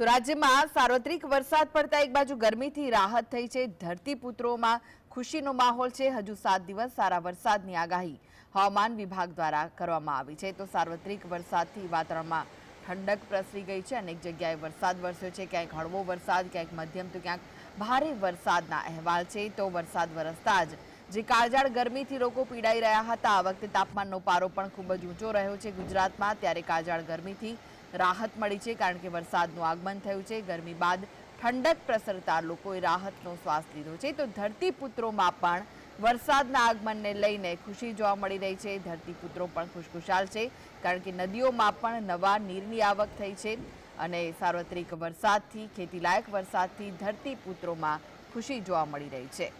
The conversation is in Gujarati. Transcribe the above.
તો રાજ્યમાં સાર્વત્રિક વરસાદ પડતા એક બાજુ ગરમીથી રાહત થઈ છે ધરતીપુત્રોમાં ખુશીનો માહોલ છે હજુ સાત દિવસ સારા વરસાદની આગાહી હવામાન વિભાગ દ્વારા કરવામાં આવી છે તો સાર્વત્રિક વરસાદથી વાતાવરણમાં ઠંડક પ્રસરી ગઈ છે અનેક જગ્યાએ વરસાદ વરસ્યો છે ક્યાંક હળવો વરસાદ ક્યાંક મધ્યમ તો ક્યાંક ભારે વરસાદના અહેવાલ છે તો વરસાદ વરસતા જ જે કાળજાળ ગરમીથી લોકો પીડાઈ રહ્યા હતા આ વખતે તાપમાનનો પારો પણ ખૂબ જ ઊંચો રહ્યો છે ગુજરાતમાં ત્યારે કાળજાળ ગરમીથી રાહત મળી છે કારણ કે વરસાદનું આગમન થયું છે ગરમી બાદ ઠંડક પ્રસરતા લોકોએ રાહતનો શ્વાસ લીધો છે તો ધરતીપુત્રોમાં પણ વરસાદના આગમનને લઈને ખુશી જોવા મળી રહી છે ધરતીપુત્રો પણ ખુશખુશાલ છે કારણ કે નદીઓમાં પણ નવા નીરની આવક થઈ છે અને સાર્વત્રિક વરસાદથી ખેતીલાયક વરસાદથી ધરતીપુત્રોમાં ખુશી જોવા મળી રહી છે